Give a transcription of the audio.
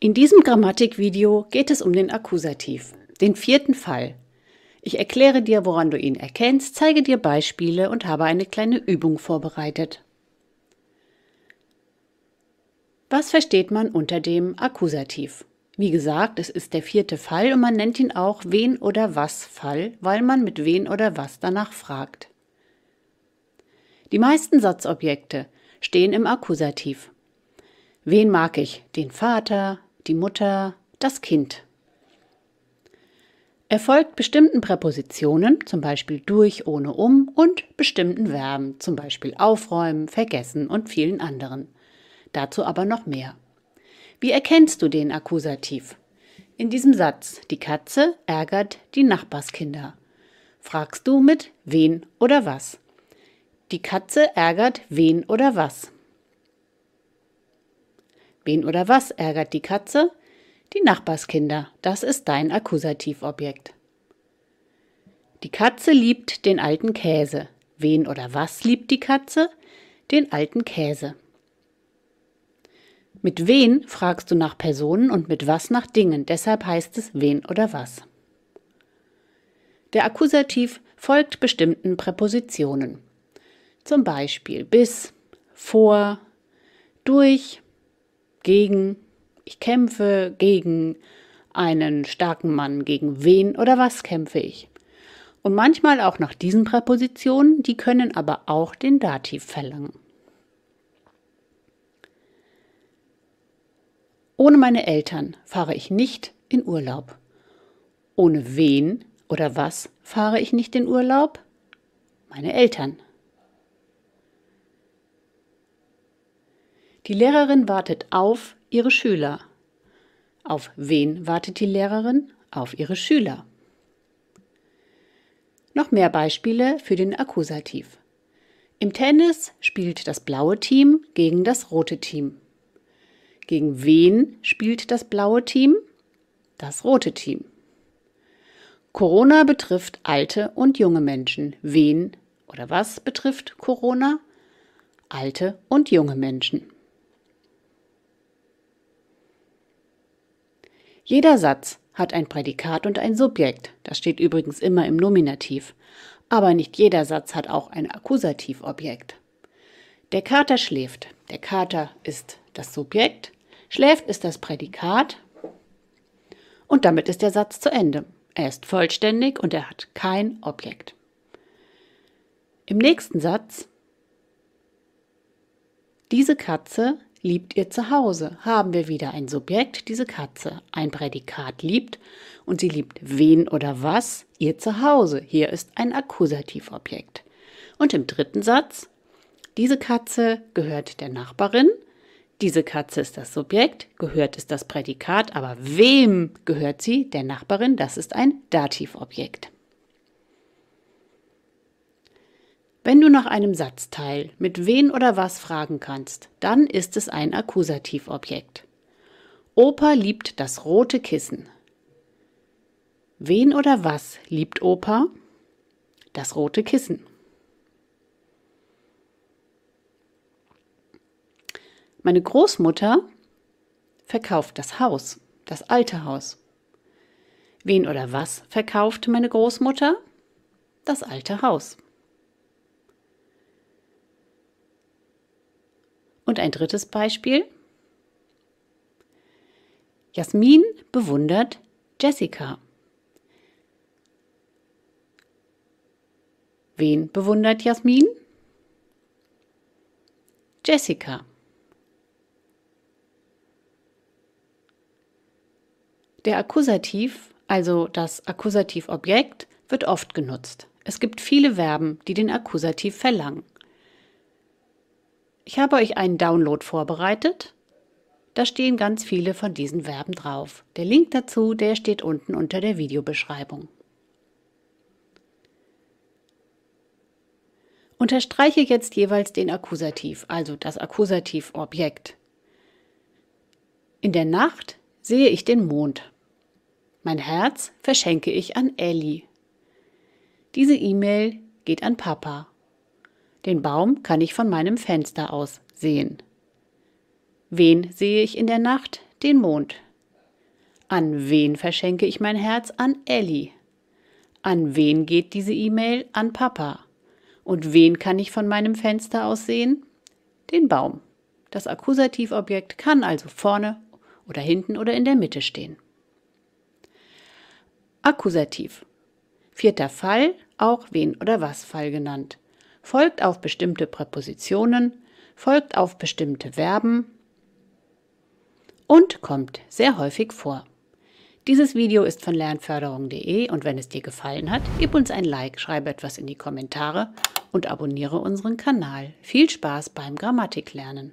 In diesem Grammatikvideo geht es um den Akkusativ, den vierten Fall. Ich erkläre dir, woran du ihn erkennst, zeige dir Beispiele und habe eine kleine Übung vorbereitet. Was versteht man unter dem Akkusativ? Wie gesagt, es ist der vierte Fall und man nennt ihn auch Wen oder was Fall, weil man mit wen oder was danach fragt. Die meisten Satzobjekte stehen im Akkusativ. Wen mag ich? Den Vater, die Mutter, das Kind. Er folgt bestimmten Präpositionen, zum Beispiel durch, ohne, um und bestimmten Verben, zum Beispiel aufräumen, vergessen und vielen anderen. Dazu aber noch mehr. Wie erkennst du den Akkusativ? In diesem Satz, die Katze ärgert die Nachbarskinder. Fragst du mit wen oder was? Die Katze ärgert wen oder was? Wen oder was ärgert die Katze? Die Nachbarskinder, das ist dein Akkusativobjekt. Die Katze liebt den alten Käse. Wen oder was liebt die Katze? Den alten Käse. Mit wen fragst du nach Personen und mit was nach Dingen, deshalb heißt es wen oder was. Der Akkusativ folgt bestimmten Präpositionen. Zum Beispiel bis, vor, durch, gegen, ich kämpfe gegen einen starken Mann, gegen wen oder was kämpfe ich? Und manchmal auch nach diesen Präpositionen, die können aber auch den Dativ verlangen. Ohne meine Eltern fahre ich nicht in Urlaub. Ohne wen oder was fahre ich nicht in Urlaub? Meine Eltern. Die Lehrerin wartet auf ihre Schüler. Auf wen wartet die Lehrerin? Auf ihre Schüler. Noch mehr Beispiele für den Akkusativ. Im Tennis spielt das blaue Team gegen das rote Team. Gegen wen spielt das blaue Team? Das rote Team. Corona betrifft alte und junge Menschen. Wen oder was betrifft Corona? Alte und junge Menschen. Jeder Satz hat ein Prädikat und ein Subjekt, das steht übrigens immer im Nominativ, aber nicht jeder Satz hat auch ein Akkusativobjekt. Der Kater schläft, der Kater ist das Subjekt, schläft ist das Prädikat und damit ist der Satz zu Ende. Er ist vollständig und er hat kein Objekt. Im nächsten Satz, diese Katze liebt ihr Zuhause, haben wir wieder ein Subjekt, diese Katze, ein Prädikat liebt und sie liebt wen oder was, ihr Zuhause. Hier ist ein Akkusativobjekt. Und im dritten Satz, diese Katze gehört der Nachbarin, diese Katze ist das Subjekt, gehört ist das Prädikat, aber wem gehört sie? Der Nachbarin, das ist ein Dativobjekt. Wenn du nach einem Satzteil mit wen oder was fragen kannst, dann ist es ein Akkusativobjekt. Opa liebt das rote Kissen. Wen oder was liebt Opa? Das rote Kissen. Meine Großmutter verkauft das Haus, das alte Haus. Wen oder was verkauft meine Großmutter? Das alte Haus. Und ein drittes Beispiel. Jasmin bewundert Jessica. Wen bewundert Jasmin? Jessica. Der Akkusativ, also das Akkusativobjekt, wird oft genutzt. Es gibt viele Verben, die den Akkusativ verlangen. Ich habe euch einen Download vorbereitet. Da stehen ganz viele von diesen Verben drauf. Der Link dazu, der steht unten unter der Videobeschreibung. Unterstreiche jetzt jeweils den Akkusativ, also das Akkusativobjekt. In der Nacht sehe ich den Mond. Mein Herz verschenke ich an Ellie. Diese E-Mail geht an Papa. Den Baum kann ich von meinem Fenster aus sehen. Wen sehe ich in der Nacht? Den Mond. An wen verschenke ich mein Herz? An Ellie. An wen geht diese E-Mail? An Papa. Und wen kann ich von meinem Fenster aus sehen? Den Baum. Das Akkusativobjekt kann also vorne oder hinten oder in der Mitte stehen. Akkusativ. Vierter Fall, auch wen oder was Fall genannt folgt auf bestimmte Präpositionen, folgt auf bestimmte Verben und kommt sehr häufig vor. Dieses Video ist von lernförderung.de und wenn es dir gefallen hat, gib uns ein Like, schreibe etwas in die Kommentare und abonniere unseren Kanal. Viel Spaß beim Grammatiklernen!